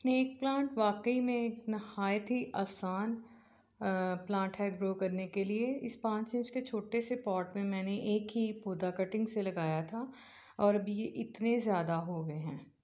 snake plant वाकई में एक नहायत ही आसान प्लांट है ग्रो करने के लिए इस पाँच इंच के छोटे से पॉट में मैंने एक ही पौधा कटिंग से लगाया था और अब ये इतने ज़्यादा हो गए हैं